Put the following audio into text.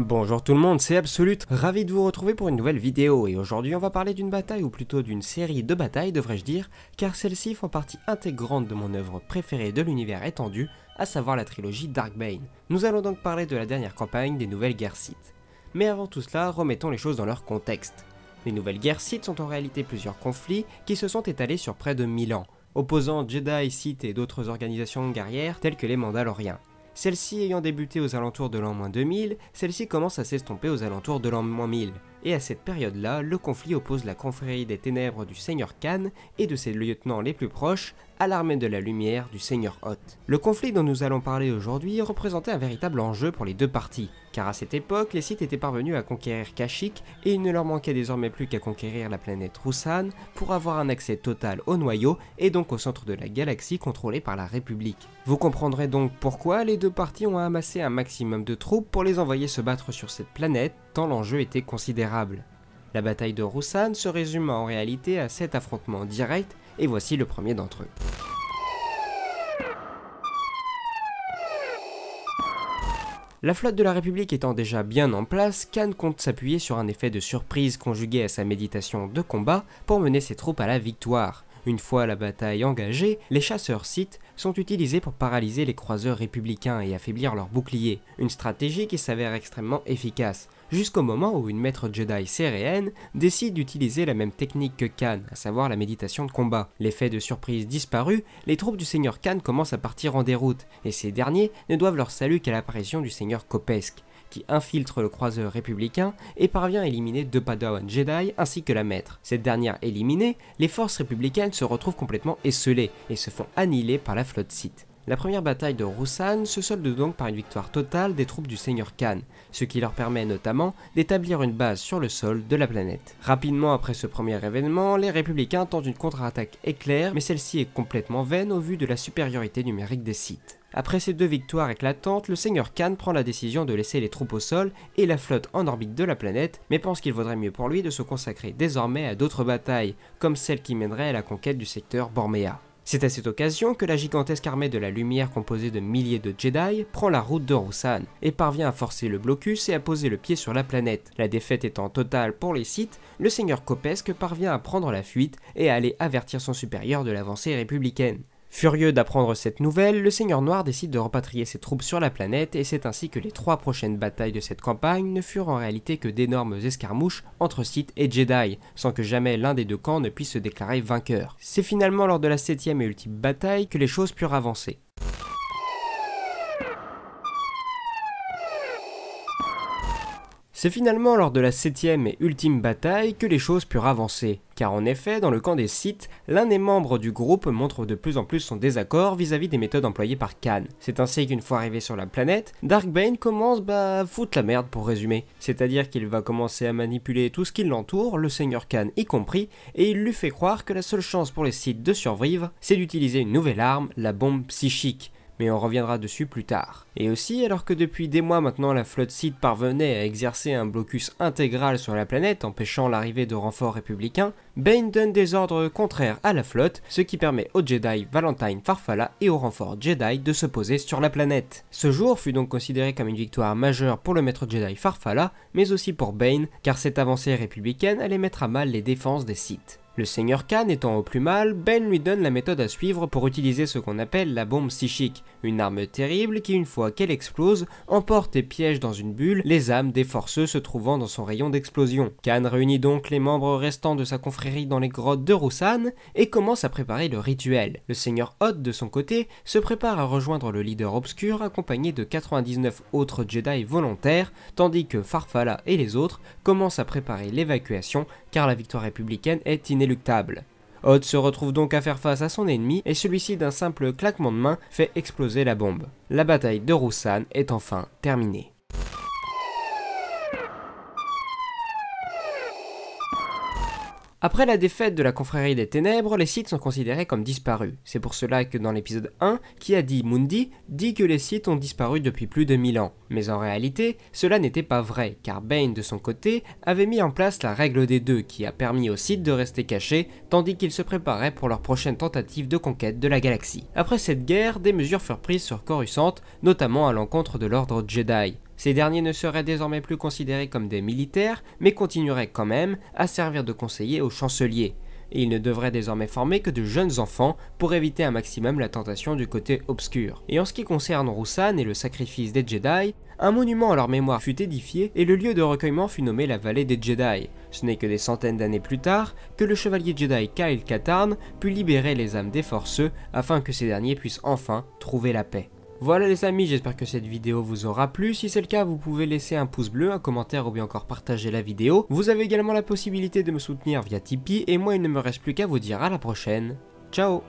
Bonjour tout le monde, c'est Absolute, ravi de vous retrouver pour une nouvelle vidéo et aujourd'hui on va parler d'une bataille ou plutôt d'une série de batailles devrais-je dire, car celles-ci font partie intégrante de mon œuvre préférée de l'univers étendu, à savoir la trilogie Darkbane. Nous allons donc parler de la dernière campagne des nouvelles guerres Sith. Mais avant tout cela, remettons les choses dans leur contexte. Les nouvelles guerres Sith sont en réalité plusieurs conflits qui se sont étalés sur près de 1000 ans, opposant Jedi, Sith et d'autres organisations guerrières telles que les Mandaloriens. Celle-ci ayant débuté aux alentours de l'an 2000, celle-ci commence à s'estomper aux alentours de l'an 1000 et à cette période-là, le conflit oppose la confrérie des ténèbres du seigneur Khan et de ses lieutenants les plus proches à l'armée de la lumière du seigneur Hoth. Le conflit dont nous allons parler aujourd'hui représentait un véritable enjeu pour les deux parties, car à cette époque, les Sith étaient parvenus à conquérir Kashyyyk et il ne leur manquait désormais plus qu'à conquérir la planète Roussan pour avoir un accès total au noyau et donc au centre de la galaxie contrôlée par la République. Vous comprendrez donc pourquoi les deux parties ont amassé un maximum de troupes pour les envoyer se battre sur cette planète l'enjeu était considérable. La bataille de Roussan se résume en réalité à cet affrontements directs et voici le premier d'entre eux. La flotte de la République étant déjà bien en place, Khan compte s'appuyer sur un effet de surprise conjugué à sa méditation de combat pour mener ses troupes à la victoire. Une fois la bataille engagée, les chasseurs Sith sont utilisés pour paralyser les croiseurs républicains et affaiblir leurs boucliers, une stratégie qui s'avère extrêmement efficace, jusqu'au moment où une maître Jedi séréenne décide d'utiliser la même technique que Khan, à savoir la méditation de combat. L'effet de surprise disparu, les troupes du seigneur Khan commencent à partir en déroute, et ces derniers ne doivent leur salut qu'à l'apparition du seigneur Kopesque qui infiltre le croiseur républicain et parvient à éliminer deux Padawan Jedi ainsi que la maître. Cette dernière éliminée, les forces républicaines se retrouvent complètement esselées et se font annihiler par la flotte Sith. La première bataille de Roussan se solde donc par une victoire totale des troupes du seigneur Khan, ce qui leur permet notamment d'établir une base sur le sol de la planète. Rapidement après ce premier événement, les républicains tentent une contre-attaque éclair, mais celle-ci est complètement vaine au vu de la supériorité numérique des sites. Après ces deux victoires éclatantes, le seigneur Khan prend la décision de laisser les troupes au sol et la flotte en orbite de la planète, mais pense qu'il vaudrait mieux pour lui de se consacrer désormais à d'autres batailles, comme celle qui mènerait à la conquête du secteur Borméa. C'est à cette occasion que la gigantesque armée de la lumière composée de milliers de Jedi prend la route de Roussan et parvient à forcer le blocus et à poser le pied sur la planète. La défaite étant totale pour les Sith, le seigneur Kopesque parvient à prendre la fuite et à aller avertir son supérieur de l'avancée républicaine. Furieux d'apprendre cette nouvelle, le Seigneur Noir décide de repatrier ses troupes sur la planète et c'est ainsi que les trois prochaines batailles de cette campagne ne furent en réalité que d'énormes escarmouches entre Sith et Jedi, sans que jamais l'un des deux camps ne puisse se déclarer vainqueur. C'est finalement lors de la septième et ultime bataille que les choses purent avancer. C'est finalement lors de la septième et ultime bataille que les choses purent avancer, car en effet, dans le camp des Sith, l'un des membres du groupe montre de plus en plus son désaccord vis-à-vis des méthodes employées par Khan. C'est ainsi qu'une fois arrivé sur la planète, Darkbane commence bah, à foutre la merde pour résumer, c'est-à-dire qu'il va commencer à manipuler tout ce qui l'entoure, le seigneur Khan y compris, et il lui fait croire que la seule chance pour les Sith de survivre, c'est d'utiliser une nouvelle arme, la bombe psychique mais on reviendra dessus plus tard. Et aussi, alors que depuis des mois maintenant la flotte Sith parvenait à exercer un blocus intégral sur la planète, empêchant l'arrivée de renforts républicains, Bane donne des ordres contraires à la flotte, ce qui permet aux Jedi Valentine Farfalla et aux renforts Jedi de se poser sur la planète. Ce jour fut donc considéré comme une victoire majeure pour le maître Jedi Farfalla, mais aussi pour Bane, car cette avancée républicaine allait mettre à mal les défenses des Sith. Le seigneur Khan étant au plus mal, Ben lui donne la méthode à suivre pour utiliser ce qu'on appelle la bombe psychique, une arme terrible qui une fois qu'elle explose, emporte et piège dans une bulle les âmes des forceux se trouvant dans son rayon d'explosion. Khan réunit donc les membres restants de sa confrérie dans les grottes de Roussan et commence à préparer le rituel. Le seigneur Hoth de son côté se prépare à rejoindre le leader obscur accompagné de 99 autres Jedi volontaires, tandis que Farfalla et les autres commencent à préparer l'évacuation car la victoire républicaine est inéluctable. Hoth se retrouve donc à faire face à son ennemi et celui-ci d'un simple claquement de main fait exploser la bombe. La bataille de Roussan est enfin terminée. Après la défaite de la confrérie des ténèbres, les Sith sont considérés comme disparus. C'est pour cela que dans l'épisode 1, qui a dit Mundi dit que les Sith ont disparu depuis plus de 1000 ans. Mais en réalité, cela n'était pas vrai, car Bane de son côté avait mis en place la règle des deux qui a permis aux Sith de rester cachés tandis qu'ils se préparaient pour leur prochaine tentative de conquête de la galaxie. Après cette guerre, des mesures furent prises sur Coruscant, notamment à l'encontre de l'ordre Jedi. Ces derniers ne seraient désormais plus considérés comme des militaires, mais continueraient quand même à servir de conseillers aux chanceliers. Et ils ne devraient désormais former que de jeunes enfants pour éviter un maximum la tentation du côté obscur. Et en ce qui concerne Roussan et le sacrifice des Jedi, un monument à leur mémoire fut édifié et le lieu de recueillement fut nommé la vallée des Jedi. Ce n'est que des centaines d'années plus tard que le chevalier Jedi Kyle Katarn put libérer les âmes des forceux afin que ces derniers puissent enfin trouver la paix. Voilà les amis, j'espère que cette vidéo vous aura plu. Si c'est le cas, vous pouvez laisser un pouce bleu, un commentaire ou bien encore partager la vidéo. Vous avez également la possibilité de me soutenir via Tipeee et moi il ne me reste plus qu'à vous dire à la prochaine. Ciao